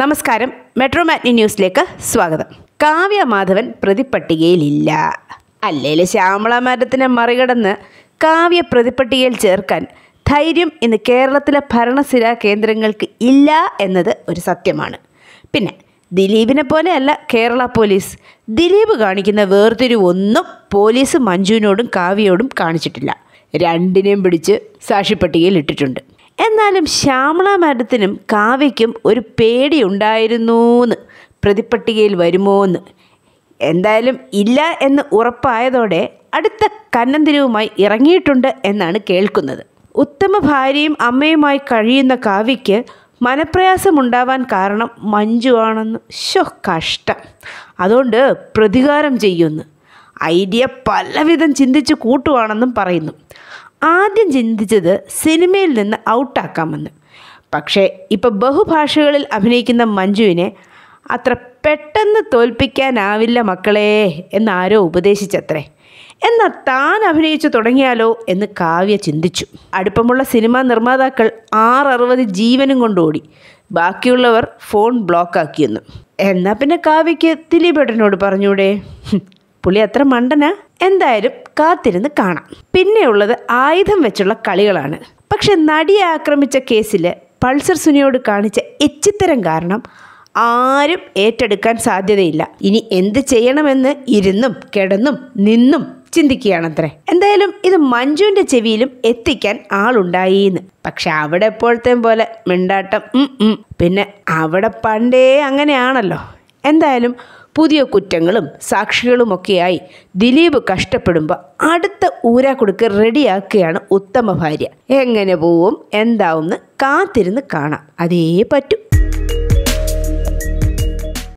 നമസ്കാരം മെട്രോ മാറ്റി ന്യൂസിലേക്ക് സ്വാഗതം കാവ്യ മാധവൻ പ്രതിപ്പട്ടികയിലില്ല അല്ലെങ്കിൽ ശ്യാമള മാറ്റത്തിനെ മറികടന്ന് കാവ്യ പ്രതിപ്പട്ടികയിൽ ചേർക്കാൻ ധൈര്യം ഇന്ന് കേരളത്തിലെ ഭരണസിരാ കേന്ദ്രങ്ങൾക്ക് ഇല്ല എന്നത് ഒരു സത്യമാണ് പിന്നെ ദിലീപിനെ പോലെയല്ല കേരള പോലീസ് ദിലീപ് കാണിക്കുന്ന വേർതിരിവൊന്നും പോലീസ് മഞ്ജുവിനോടും കാവ്യയോടും കാണിച്ചിട്ടില്ല രണ്ടിനെയും പിടിച്ച് സാക്ഷിപ്പട്ടികയിൽ ഇട്ടിട്ടുണ്ട് എന്നാലും ശ്യാമള മാഡത്തിനും കാവ്യയ്ക്കും ഒരു എന്ന് പ്രതിപ്പട്ടികയിൽ വരുമോന്ന് എന്തായാലും ഇല്ല എന്ന് ഉറപ്പായതോടെ അടുത്ത കന്നന്തിരവുമായി ഇറങ്ങിയിട്ടുണ്ട് എന്നാണ് കേൾക്കുന്നത് ഉത്തമ ഭാര്യയും അമ്മയുമായി കഴിയുന്ന കാവ്യയ്ക്ക് മനപ്രയാസമുണ്ടാവാൻ കാരണം മഞ്ജു ആണെന്ന് ശോ കഷ്ടം അതുകൊണ്ട് പ്രതികാരം ചെയ്യുന്നു ഐഡിയ പലവിധം ചിന്തിച്ച് കൂട്ടുവാണെന്നും പറയുന്നു ആദ്യം ചിന്തിച്ചത് സിനിമയിൽ നിന്ന് ഔട്ടാക്കാമെന്ന് പക്ഷേ ഇപ്പോൾ ബഹുഭാഷകളിൽ അഭിനയിക്കുന്ന മഞ്ജുവിനെ അത്ര പെട്ടെന്ന് തോൽപ്പിക്കാനാവില്ല മക്കളെ എന്നാരോ ഉപദേശിച്ചത്രേ എന്നാൽ താൻ അഭിനയിച്ചു തുടങ്ങിയാലോ എന്ന് കാവ്യ ചിന്തിച്ചു അടുപ്പമുള്ള സിനിമാ നിർമ്മാതാക്കൾ ആററുപത് ജീവനും കൊണ്ടോടി ബാക്കിയുള്ളവർ ഫോൺ ബ്ലോക്കാക്കിയെന്നു എന്നാൽ പിന്നെ കാവ്യയ്ക്ക് ദിലീപേട്ടനോട് പറഞ്ഞൂടെ പുള്ളി അത്ര മണ്ടന എന്തായാലും കാത്തിരുന്ന് കാണാം പിന്നെയുള്ളത് ആയുധം വെച്ചുള്ള കളികളാണ് പക്ഷെ നടിയെ ആക്രമിച്ച കേസിൽ പൾസർ സുനിയോട് കാണിച്ച എച്ചിത്തരം കാരണം ആരും ഏറ്റെടുക്കാൻ സാധ്യതയില്ല ഇനി എന്ത് ചെയ്യണമെന്ന് ഇരുന്നും കിടന്നും നിന്നും ചിന്തിക്കുകയാണത്രേ എന്തായാലും ഇത് മഞ്ജുവിൻ്റെ ചെവിയിലും എത്തിക്കാൻ എന്ന് പക്ഷെ അവിടെ എപ്പോഴത്തെ പോലെ മിണ്ടാട്ടം പിന്നെ അവിടെ പണ്ടേ അങ്ങനെയാണല്ലോ എന്തായാലും പുതിയ കുറ്റങ്ങളും സാക്ഷികളുമൊക്കെയായി ദിലീപ് കഷ്ടപ്പെടുമ്പോൾ അടുത്ത ഊരാ കൊടുക്ക് റെഡിയാക്കുകയാണ് ഉത്തമ ഭാര്യ എങ്ങനെ പോവും എന്താവും കാത്തിരുന്ന് കാണാം അതേ പറ്റും